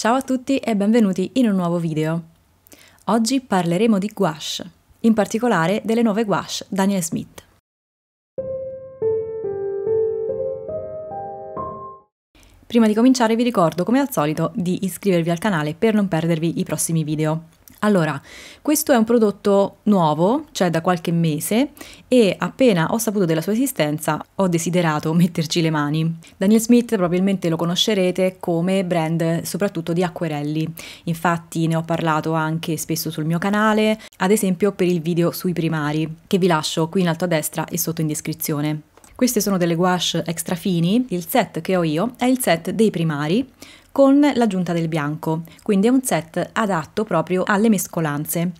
Ciao a tutti e benvenuti in un nuovo video. Oggi parleremo di gouache, in particolare delle nuove gouache Daniel Smith. Prima di cominciare vi ricordo come al solito di iscrivervi al canale per non perdervi i prossimi video. Allora, questo è un prodotto nuovo, cioè da qualche mese, e appena ho saputo della sua esistenza ho desiderato metterci le mani. Daniel Smith probabilmente lo conoscerete come brand soprattutto di acquerelli, infatti ne ho parlato anche spesso sul mio canale, ad esempio per il video sui primari, che vi lascio qui in alto a destra e sotto in descrizione. Queste sono delle gouache extra fini, il set che ho io è il set dei primari, con l'aggiunta del bianco, quindi è un set adatto proprio alle mescolanze.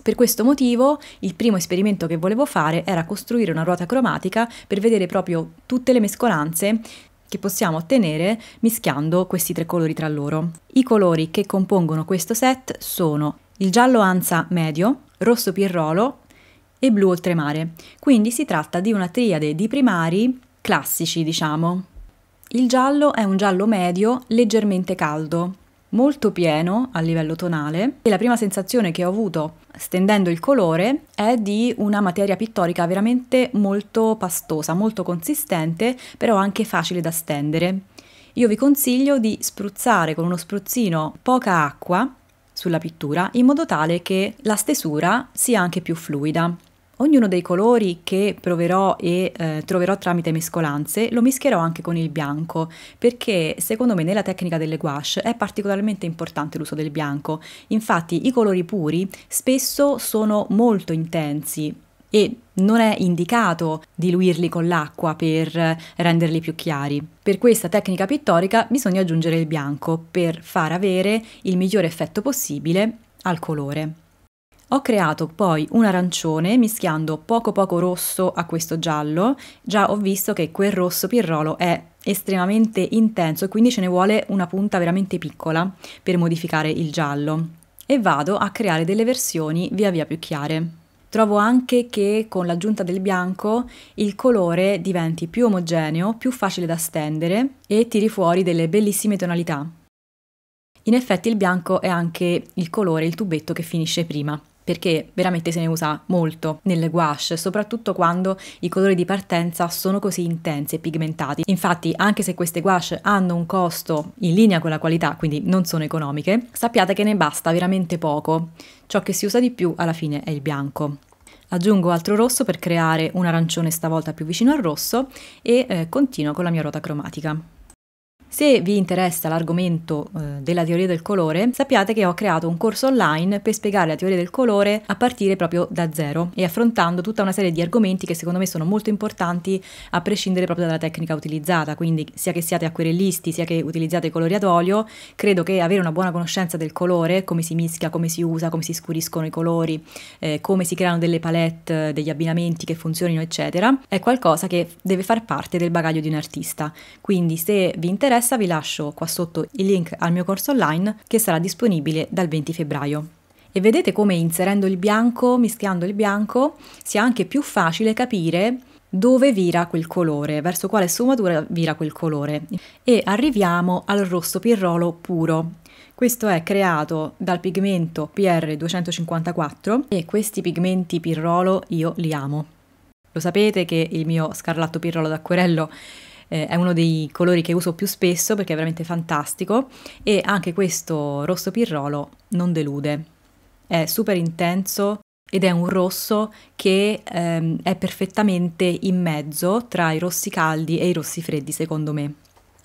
Per questo motivo il primo esperimento che volevo fare era costruire una ruota cromatica per vedere proprio tutte le mescolanze che possiamo ottenere mischiando questi tre colori tra loro. I colori che compongono questo set sono il giallo anza medio, rosso pirrolo e blu oltremare, quindi si tratta di una triade di primari classici diciamo, il giallo è un giallo medio, leggermente caldo, molto pieno a livello tonale e la prima sensazione che ho avuto stendendo il colore è di una materia pittorica veramente molto pastosa, molto consistente, però anche facile da stendere. Io vi consiglio di spruzzare con uno spruzzino poca acqua sulla pittura in modo tale che la stesura sia anche più fluida. Ognuno dei colori che proverò e eh, troverò tramite mescolanze lo mischierò anche con il bianco perché secondo me nella tecnica delle gouache è particolarmente importante l'uso del bianco. Infatti i colori puri spesso sono molto intensi e non è indicato diluirli con l'acqua per renderli più chiari. Per questa tecnica pittorica bisogna aggiungere il bianco per far avere il migliore effetto possibile al colore. Ho creato poi un arancione mischiando poco poco rosso a questo giallo, già ho visto che quel rosso pirrolo è estremamente intenso e quindi ce ne vuole una punta veramente piccola per modificare il giallo e vado a creare delle versioni via via più chiare. Trovo anche che con l'aggiunta del bianco il colore diventi più omogeneo, più facile da stendere e tiri fuori delle bellissime tonalità. In effetti il bianco è anche il colore, il tubetto che finisce prima perché veramente se ne usa molto nelle gouache, soprattutto quando i colori di partenza sono così intensi e pigmentati. Infatti, anche se queste gouache hanno un costo in linea con la qualità, quindi non sono economiche, sappiate che ne basta veramente poco. Ciò che si usa di più alla fine è il bianco. Aggiungo altro rosso per creare un arancione stavolta più vicino al rosso e eh, continuo con la mia ruota cromatica. Se vi interessa l'argomento eh, della teoria del colore, sappiate che ho creato un corso online per spiegare la teoria del colore a partire proprio da zero e affrontando tutta una serie di argomenti che secondo me sono molto importanti a prescindere proprio dalla tecnica utilizzata, quindi sia che siate acquerellisti, sia che utilizzate i colori ad olio, credo che avere una buona conoscenza del colore, come si mischia, come si usa, come si scuriscono i colori, eh, come si creano delle palette, degli abbinamenti che funzionino, eccetera, è qualcosa che deve far parte del bagaglio di un artista. Quindi se vi interessa interessa vi lascio qua sotto il link al mio corso online che sarà disponibile dal 20 febbraio. E vedete come inserendo il bianco, mischiando il bianco, sia anche più facile capire dove vira quel colore, verso quale sfumatura vira quel colore. E arriviamo al rosso pirrolo puro. Questo è creato dal pigmento PR254 e questi pigmenti pirrolo io li amo. Lo sapete che il mio scarlatto pirrolo d'acquerello eh, è uno dei colori che uso più spesso perché è veramente fantastico e anche questo rosso pirrolo non delude. È super intenso ed è un rosso che ehm, è perfettamente in mezzo tra i rossi caldi e i rossi freddi secondo me.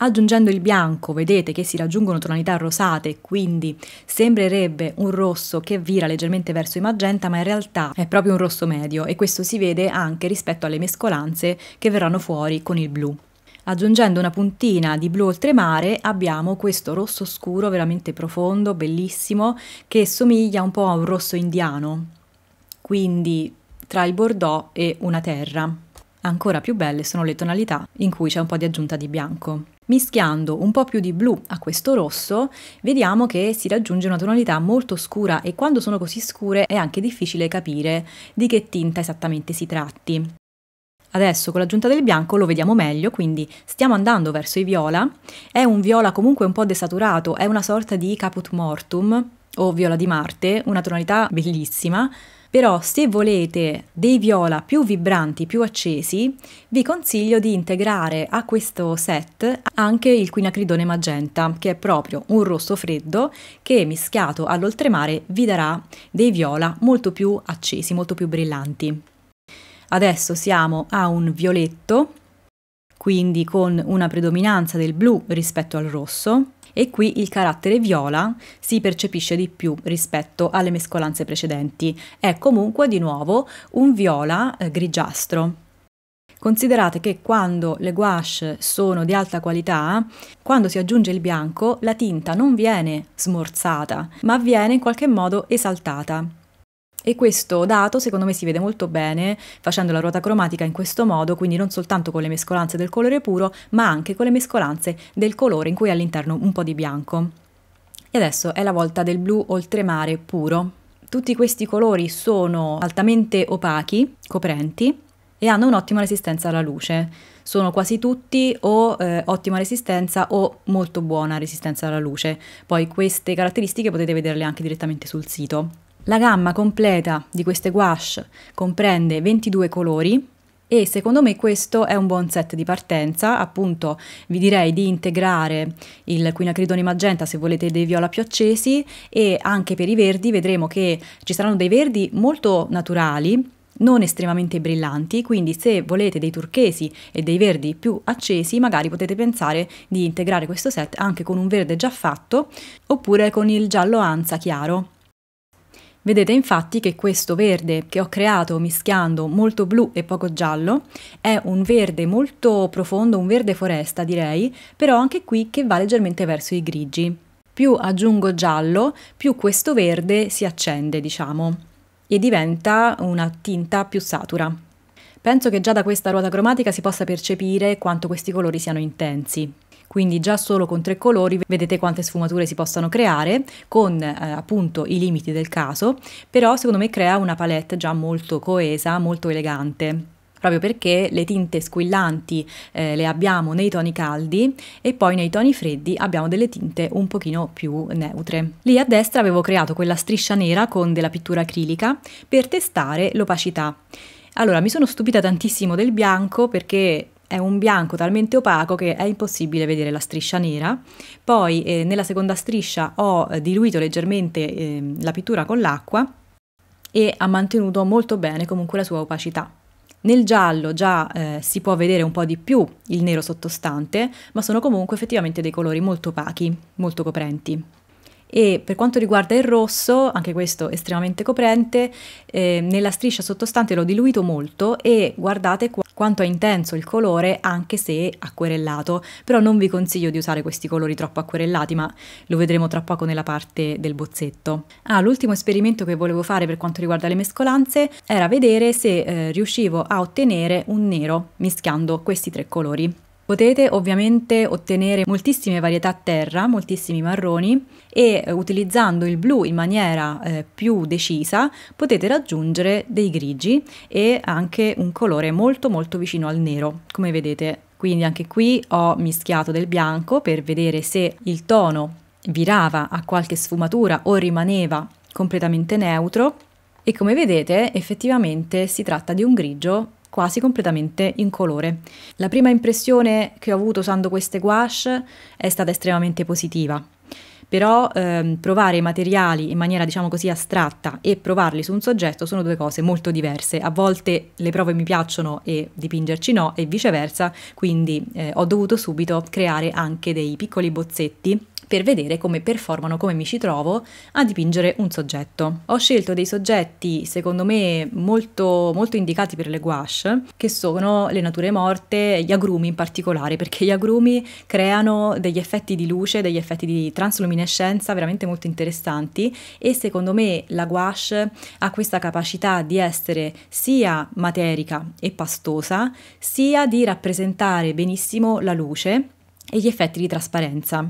Aggiungendo il bianco vedete che si raggiungono tonalità rosate, quindi sembrerebbe un rosso che vira leggermente verso il magenta, ma in realtà è proprio un rosso medio e questo si vede anche rispetto alle mescolanze che verranno fuori con il blu. Aggiungendo una puntina di blu oltremare abbiamo questo rosso scuro veramente profondo, bellissimo, che somiglia un po' a un rosso indiano, quindi tra il bordeaux e una terra. Ancora più belle sono le tonalità in cui c'è un po' di aggiunta di bianco. Mischiando un po' più di blu a questo rosso, vediamo che si raggiunge una tonalità molto scura e quando sono così scure è anche difficile capire di che tinta esattamente si tratti. Adesso con l'aggiunta del bianco lo vediamo meglio, quindi stiamo andando verso i viola. È un viola comunque un po' desaturato, è una sorta di caput mortum o viola di Marte, una tonalità bellissima. Però se volete dei viola più vibranti, più accesi, vi consiglio di integrare a questo set anche il quinacridone magenta, che è proprio un rosso freddo che mischiato all'oltremare vi darà dei viola molto più accesi, molto più brillanti. Adesso siamo a un violetto, quindi con una predominanza del blu rispetto al rosso, e qui il carattere viola si percepisce di più rispetto alle mescolanze precedenti. È comunque di nuovo un viola eh, grigiastro. Considerate che quando le gouache sono di alta qualità, quando si aggiunge il bianco, la tinta non viene smorzata, ma viene in qualche modo esaltata. E questo dato secondo me si vede molto bene facendo la ruota cromatica in questo modo, quindi non soltanto con le mescolanze del colore puro, ma anche con le mescolanze del colore in cui è all'interno un po' di bianco. E adesso è la volta del blu oltremare puro. Tutti questi colori sono altamente opachi, coprenti, e hanno un'ottima resistenza alla luce. Sono quasi tutti o eh, ottima resistenza o molto buona resistenza alla luce. Poi queste caratteristiche potete vederle anche direttamente sul sito. La gamma completa di queste gouache comprende 22 colori e secondo me questo è un buon set di partenza, appunto vi direi di integrare il quinacridone magenta se volete dei viola più accesi e anche per i verdi vedremo che ci saranno dei verdi molto naturali, non estremamente brillanti, quindi se volete dei turchesi e dei verdi più accesi, magari potete pensare di integrare questo set anche con un verde già fatto oppure con il giallo anza chiaro. Vedete infatti che questo verde che ho creato mischiando molto blu e poco giallo è un verde molto profondo, un verde foresta direi, però anche qui che va leggermente verso i grigi. Più aggiungo giallo, più questo verde si accende, diciamo, e diventa una tinta più satura. Penso che già da questa ruota cromatica si possa percepire quanto questi colori siano intensi quindi già solo con tre colori vedete quante sfumature si possano creare con eh, appunto i limiti del caso, però secondo me crea una palette già molto coesa, molto elegante proprio perché le tinte squillanti eh, le abbiamo nei toni caldi e poi nei toni freddi abbiamo delle tinte un pochino più neutre. Lì a destra avevo creato quella striscia nera con della pittura acrilica per testare l'opacità. Allora, mi sono stupita tantissimo del bianco perché è un bianco talmente opaco che è impossibile vedere la striscia nera. Poi eh, nella seconda striscia ho eh, diluito leggermente eh, la pittura con l'acqua e ha mantenuto molto bene comunque la sua opacità. Nel giallo già eh, si può vedere un po' di più il nero sottostante, ma sono comunque effettivamente dei colori molto opachi, molto coprenti e per quanto riguarda il rosso, anche questo estremamente coprente, eh, nella striscia sottostante l'ho diluito molto e guardate qua quanto è intenso il colore anche se acquerellato, però non vi consiglio di usare questi colori troppo acquerellati ma lo vedremo tra poco nella parte del bozzetto. Ah, l'ultimo esperimento che volevo fare per quanto riguarda le mescolanze era vedere se eh, riuscivo a ottenere un nero mischiando questi tre colori. Potete ovviamente ottenere moltissime varietà terra, moltissimi marroni e eh, utilizzando il blu in maniera eh, più decisa potete raggiungere dei grigi e anche un colore molto molto vicino al nero, come vedete. Quindi anche qui ho mischiato del bianco per vedere se il tono virava a qualche sfumatura o rimaneva completamente neutro e come vedete effettivamente si tratta di un grigio quasi completamente in colore. La prima impressione che ho avuto usando queste gouache è stata estremamente positiva però ehm, provare i materiali in maniera diciamo così astratta e provarli su un soggetto sono due cose molto diverse. A volte le prove mi piacciono e dipingerci no e viceversa, quindi eh, ho dovuto subito creare anche dei piccoli bozzetti per vedere come performano, come mi ci trovo a dipingere un soggetto. Ho scelto dei soggetti secondo me molto, molto indicati per le gouache, che sono le nature morte, gli agrumi in particolare, perché gli agrumi creano degli effetti di luce, degli effetti di transluminescenza veramente molto interessanti e secondo me la gouache ha questa capacità di essere sia materica e pastosa, sia di rappresentare benissimo la luce e gli effetti di trasparenza.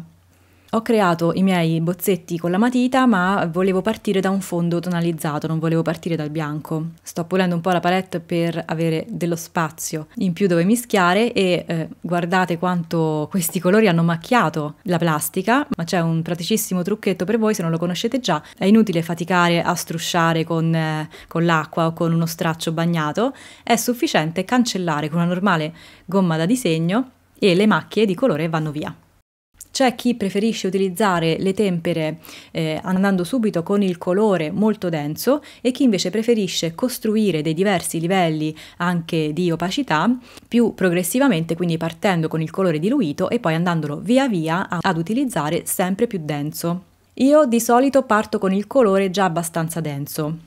Ho creato i miei bozzetti con la matita, ma volevo partire da un fondo tonalizzato, non volevo partire dal bianco. Sto pulendo un po' la palette per avere dello spazio in più dove mischiare e eh, guardate quanto questi colori hanno macchiato la plastica, ma c'è un praticissimo trucchetto per voi se non lo conoscete già. È inutile faticare a strusciare con, eh, con l'acqua o con uno straccio bagnato, è sufficiente cancellare con una normale gomma da disegno e le macchie di colore vanno via. C'è chi preferisce utilizzare le tempere eh, andando subito con il colore molto denso e chi invece preferisce costruire dei diversi livelli anche di opacità più progressivamente, quindi partendo con il colore diluito e poi andandolo via via ad utilizzare sempre più denso. Io di solito parto con il colore già abbastanza denso,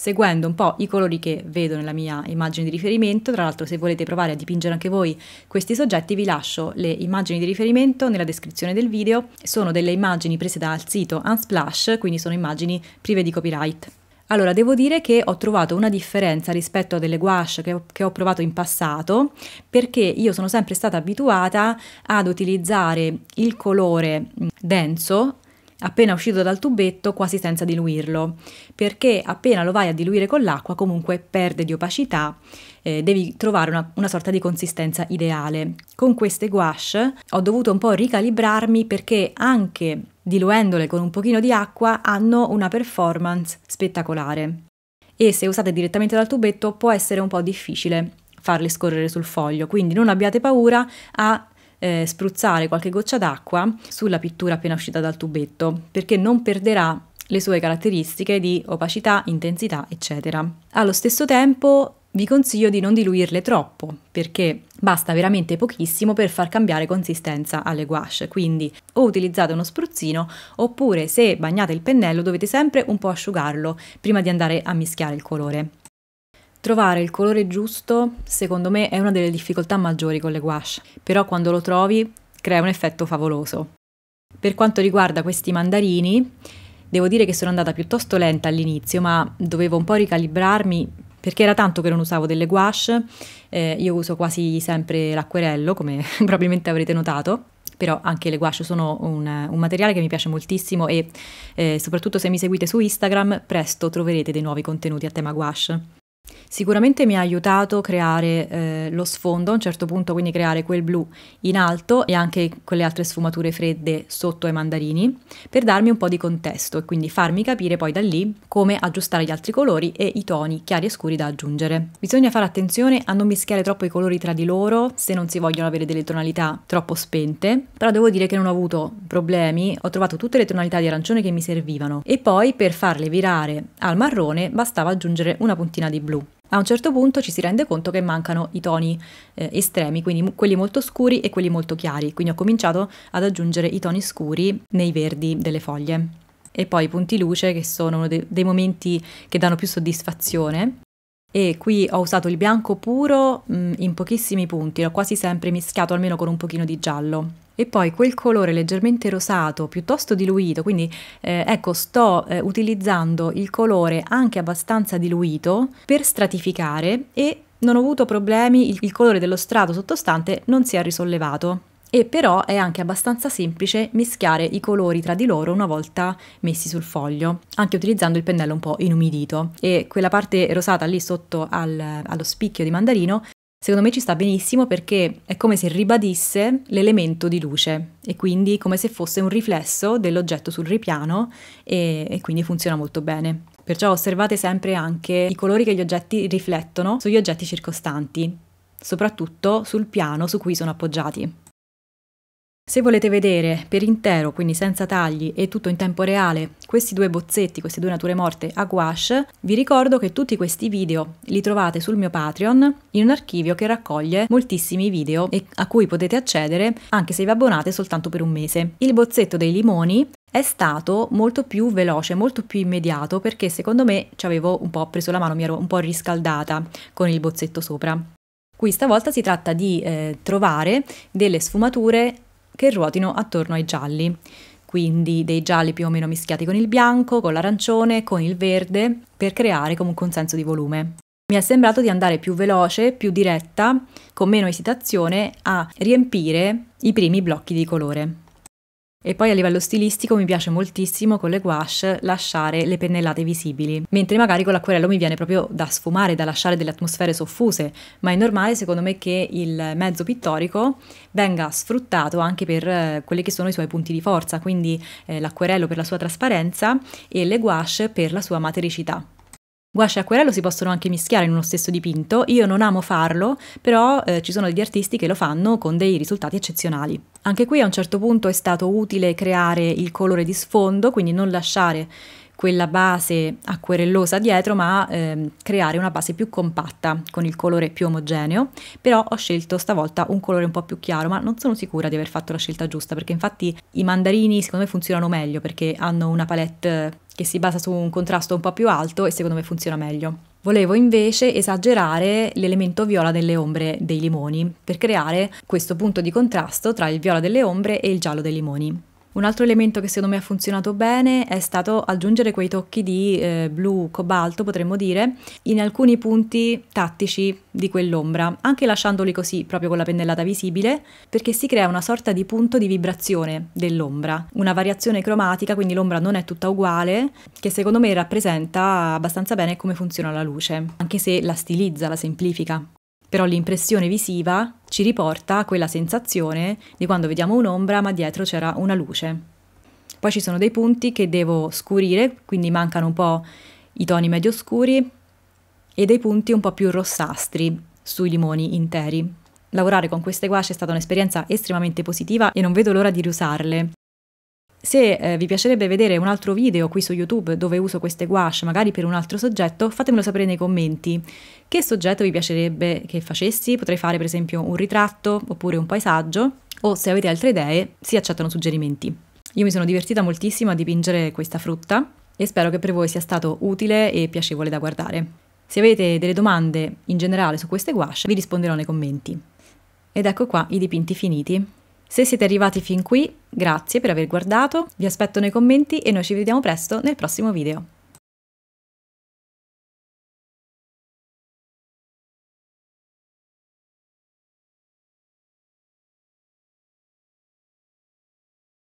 seguendo un po' i colori che vedo nella mia immagine di riferimento. Tra l'altro se volete provare a dipingere anche voi questi soggetti vi lascio le immagini di riferimento nella descrizione del video. Sono delle immagini prese dal sito Unsplash, quindi sono immagini prive di copyright. Allora, devo dire che ho trovato una differenza rispetto a delle gouache che ho, che ho, provato in passato, perché io sono sempre stata abituata ad utilizzare il colore denso appena uscito dal tubetto quasi senza diluirlo, perché appena lo vai a diluire con l'acqua comunque perde di opacità, eh, devi trovare una, una sorta di consistenza ideale. Con queste gouache ho dovuto un po' ricalibrarmi perché anche diluendole con un pochino di acqua hanno una performance spettacolare. E se usate direttamente dal tubetto può essere un po' difficile farle scorrere sul foglio, quindi non abbiate paura a eh, spruzzare qualche goccia d'acqua sulla pittura appena uscita dal tubetto, perché non perderà le sue caratteristiche di opacità, intensità, eccetera. Allo stesso tempo vi consiglio di non diluirle troppo perché basta veramente pochissimo per far cambiare consistenza alle gouache, quindi o utilizzate uno spruzzino oppure se bagnate il pennello dovete sempre un po' asciugarlo prima di andare a mischiare il colore. Trovare il colore giusto, secondo me, è una delle difficoltà maggiori con le gouache, però quando lo trovi crea un effetto favoloso. Per quanto riguarda questi mandarini, devo dire che sono andata piuttosto lenta all'inizio, ma dovevo un po' ricalibrarmi perché era tanto che non usavo delle gouache, eh, io uso quasi sempre l'acquerello, come probabilmente avrete notato, però anche le gouache sono un, un materiale che mi piace moltissimo e eh, soprattutto se mi seguite su Instagram presto troverete dei nuovi contenuti a tema gouache. Sicuramente mi ha aiutato creare eh, lo sfondo a un certo punto, quindi creare quel blu in alto e anche quelle altre sfumature fredde sotto ai mandarini per darmi un po' di contesto e quindi farmi capire poi da lì come aggiustare gli altri colori e i toni chiari e scuri da aggiungere. Bisogna fare attenzione a non mischiare troppo i colori tra di loro se non si vogliono avere delle tonalità troppo spente, però devo dire che non ho avuto problemi, ho trovato tutte le tonalità di arancione che mi servivano e poi per farle virare al marrone bastava aggiungere una puntina di blu a un certo punto ci si rende conto che mancano i toni eh, estremi, quindi quelli molto scuri e quelli molto chiari, quindi ho cominciato ad aggiungere i toni scuri nei verdi delle foglie. E poi i punti luce che sono uno de dei momenti che danno più soddisfazione e qui ho usato il bianco puro mh, mm, in pochissimi punti, l'ho quasi sempre mischiato almeno con un pochino di giallo e poi quel colore leggermente rosato piuttosto diluito, quindi eh, ecco sto eh, utilizzando il colore anche abbastanza diluito per stratificare e non ho avuto problemi, il, il colore dello strato sottostante non si è risollevato e però è anche abbastanza semplice mischiare i colori tra di loro una volta messi sul foglio, anche utilizzando il pennello un po' inumidito e quella parte rosata lì sotto al, allo spicchio di mandarino secondo me ci sta benissimo perché è come se ribadisse l'elemento di luce e quindi come se fosse un riflesso dell'oggetto sul ripiano e, e quindi funziona molto bene. Perciò osservate sempre anche i colori che gli oggetti riflettono sugli oggetti circostanti, soprattutto sul piano su cui sono appoggiati. Se volete vedere per intero, quindi senza tagli e tutto in tempo reale, questi due bozzetti, queste due nature morte a gouache, vi ricordo che tutti questi video li trovate sul mio Patreon, in un archivio che raccoglie moltissimi video e a cui potete accedere anche se vi abbonate soltanto per un mese. Il bozzetto dei limoni è stato molto più veloce, molto più immediato perché secondo me ci avevo un po' preso la mano, mi ero un po' riscaldata con il bozzetto sopra. Qui stavolta si tratta di eh, trovare delle sfumature che ruotino attorno ai gialli, quindi dei gialli più o meno mischiati con il bianco, con l'arancione, con il verde, per creare comunque un senso di volume. Mi è sembrato di andare più veloce, più diretta, con meno esitazione a riempire i primi blocchi di colore. E poi a livello stilistico mi piace moltissimo con le gouache lasciare le pennellate visibili, mentre magari con l'acquarello mi viene proprio da sfumare, da lasciare delle atmosfere soffuse, ma è normale secondo me che il mezzo pittorico venga sfruttato anche per eh, quelli che sono i suoi punti di forza, quindi eh, l'acquerello per la sua trasparenza e le gouache per la sua matericità. Gouache e acquerello si possono anche mischiare in uno stesso dipinto, io non amo farlo, però eh, ci sono degli artisti che lo fanno con dei risultati eccezionali. Anche qui a un certo punto è stato utile creare il colore di sfondo, quindi non lasciare quella base acquerellosa dietro, ma ehm, creare una base più compatta con il colore più omogeneo. Però ho scelto stavolta un colore un po' più chiaro, ma non sono sicura di aver fatto la scelta giusta, perché infatti i mandarini secondo me funzionano meglio, perché hanno una palette che si basa su un contrasto un po' più alto e secondo me funziona meglio. Volevo invece esagerare l'elemento viola delle ombre dei limoni per creare questo punto di contrasto tra il viola delle ombre e il giallo dei limoni. Un altro elemento che secondo me ha funzionato bene è stato aggiungere quei tocchi di eh, blu cobalto, potremmo dire, in alcuni punti tattici di quell'ombra, anche lasciandoli così proprio con la pennellata visibile, perché si crea una sorta di punto di vibrazione dell'ombra, una variazione cromatica, quindi l'ombra non è tutta uguale, che secondo me rappresenta abbastanza bene come funziona la luce, anche se la stilizza, la semplifica però l'impressione visiva ci riporta a quella sensazione di quando vediamo un'ombra ma dietro c'era una luce. Poi ci sono dei punti che devo scurire, quindi mancano un po' i toni medio scuri e dei punti un po' più rossastri sui limoni interi. Lavorare con queste guasce è stata un'esperienza estremamente positiva e non vedo l'ora di riusarle. Se eh, vi piacerebbe vedere un altro video qui su YouTube dove uso queste gouache, magari per un altro soggetto, fatemelo sapere nei commenti. Che soggetto vi piacerebbe che facessi? Potrei fare per esempio un ritratto oppure un paesaggio o se avete altre idee si accettano suggerimenti. Io mi sono divertita moltissimo a dipingere questa frutta e spero che per voi sia stato utile e piacevole da guardare. Se avete delle domande in generale su queste gouache vi risponderò nei commenti. Ed ecco qua i dipinti finiti. Se siete arrivati fin qui, grazie per aver guardato, vi aspetto nei commenti e noi ci vediamo presto nel prossimo video.